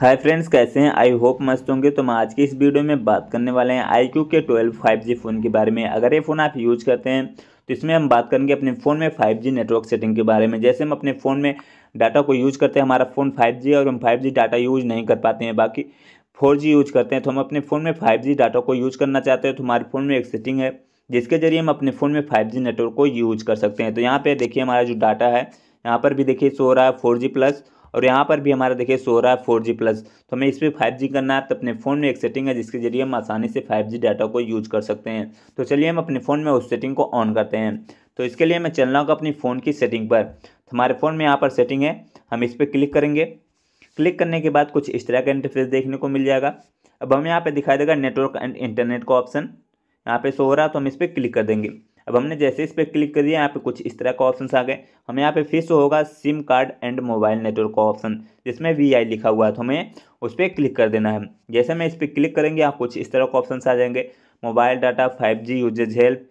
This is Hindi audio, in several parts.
हाय फ्रेंड्स कैसे हैं आई होप मस्त होंगे तो हम आज की इस वीडियो में बात करने वाले हैं आई क्यू के ट्वेल्व फाइव जी फ़ोन के बारे में अगर ये फ़ोन आप यूज़ करते हैं तो इसमें हम बात करेंगे अपने फ़ोन में फाइव जी नेटवर्क सेटिंग के बारे में जैसे हम अपने फ़ोन में डाटा को यूज़ करते हैं हमारा फ़ोन फाइव जी और हम फाइव जी डाटा यूज़ नहीं कर पाते हैं बाकी फोर जी यूज करते हैं तो हम अपने फ़ोन में फाइव जी डाटा को यूज़ करना चाहते हैं तो हमारे फ़ोन में एक सेटिंग है जिसके जरिए हम अपने फ़ोन में फाइव जी नेटवर्क को यूज़ कर सकते हैं तो यहाँ पर देखिए हमारा जो डाटा है यहाँ पर भी देखिए सो रहा है फोर जी प्लस और यहाँ पर भी हमारा देखिए सो रहा है फोर जी प्लस तो हमें इस पर फाइव जी करना है तो अपने फ़ोन में एक सेटिंग है जिसके जरिए हम आसानी से फाइव जी डाटा को यूज कर सकते हैं तो चलिए हम अपने फ़ोन में उस सेटिंग को ऑन करते हैं तो इसके लिए मैं चलना होगा अपनी फ़ोन की सेटिंग पर तो हमारे फ़ोन में यहाँ पर सेटिंग है हम इस पर क्लिक करेंगे क्लिक करने के बाद कुछ इस तरह का इंटरफेस देखने को मिल जाएगा अब हमें यहाँ पर दिखाई देगा नेटवर्क एंड इंटरनेट का ऑप्शन यहाँ पे शो हो रहा है तो हम इस पर क्लिक कर देंगे अब हमने जैसे इस पर क्लिक कर दिया यहाँ पे कुछ इस तरह का ऑप्शन आ गए हमें यहाँ पे फिर से होगा SIM card and mobile network का ऑप्शन जिसमें वी आई लिखा हुआ है तो हमें उस पर क्लिक कर देना है जैसे मैं इस पर क्लिक करेंगे यहाँ कुछ इस तरह का ऑप्शन आ जाएंगे mobile data five G usages help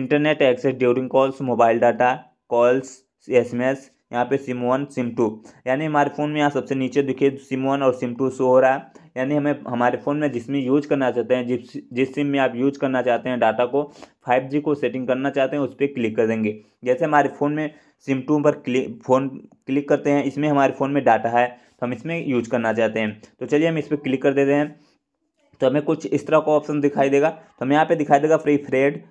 internet access during calls mobile data calls S M S यहाँ पे सिम वन सिम टू यानी हमारे फ़ोन में यहाँ सबसे नीचे दिखे सिम वन और सिम टू शो हो रहा है यानी हमें हमारे फ़ोन में जिसमें यूज करना चाहते हैं जिस जिस सिम में आप यूज करना चाहते हैं डाटा को फाइव जी को सेटिंग करना चाहते हैं उस पर क्लिक कर देंगे जैसे हमारे फ़ोन में सिम टू पर क्लिक फ़ोन क्लिक करते हैं इसमें हमारे फ़ोन में डाटा है तो हम इसमें यूज करना चाहते हैं तो चलिए हम इस पर क्लिक कर देते हैं तो हमें कुछ इस तरह का ऑप्शन दिखाई देगा तो हमें यहाँ पे दिखाई देगा फ्री फ्रेड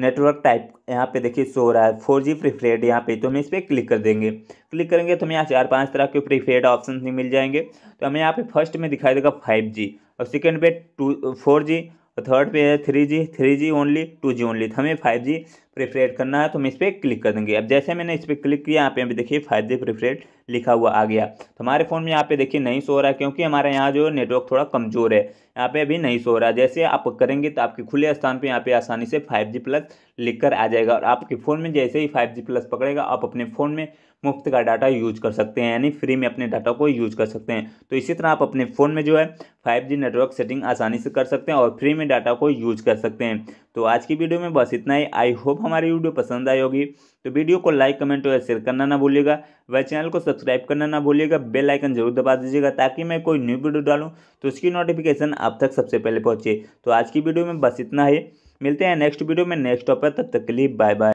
नेटवर्क टाइप यहाँ पे देखिए शो रहा है फोर जी प्रीफेड यहाँ पे तो हम इस पर क्लिक कर देंगे क्लिक करेंगे तो हमें यहाँ चार पांच तरह के प्रीफेड ऑप्शन मिल जाएंगे तो हमें यहाँ पे फर्स्ट में दिखाई देगा फाइव जी और सेकेंड पे टू फोर जी और थर्ड पे है three G three G only two G only तो हमें फाइव जी प्रिफरेट करना है तो हम इस पर क्लिक कर देंगे अब जैसे मैंने इस पर क्लिक किया यहाँ पे अभी देखिए फाइव जी प्रिफरेट लिखा हुआ आ गया तो हमारे फ़ोन में यहाँ पे देखिए नहीं सो रहा है क्योंकि हमारे यहाँ जो नेटवर्क थोड़ा कमज़ोर है यहाँ पे अभी नहीं सो रहा है जैसे आप करेंगे तो आपके खुले स्थान पर यहाँ पर आसानी से फाइव प्लस लिख कर आ जाएगा और आपके फ़ोन में जैसे ही फाइव प्लस पकड़ेगा आप अपने फ़ोन में मुफ्त का डाटा यूज कर सकते हैं यानी फ्री में अपने डाटा को यूज कर सकते हैं तो इसी तरह आप अपने फ़ोन में जो है 5G नेटवर्क सेटिंग आसानी से कर सकते हैं और फ्री में डाटा को यूज कर सकते हैं तो आज की वीडियो में बस इतना ही आई होप हमारी वीडियो पसंद आई होगी तो वीडियो को लाइक कमेंट और शेयर करना ना भूलिएगा वह चैनल को सब्सक्राइब करना ना भूलिएगा बेल आइकन जरूर दबा दीजिएगा ताकि मैं कोई न्यू वीडियो डालूँ तो उसकी नोटिफिकेशन आप तक सबसे पहले पहुँचे तो आज की वीडियो में बस इतना ही मिलते हैं नेक्स्ट वीडियो में नेक्स्ट टॉपर तब तक के लिए बाय बाय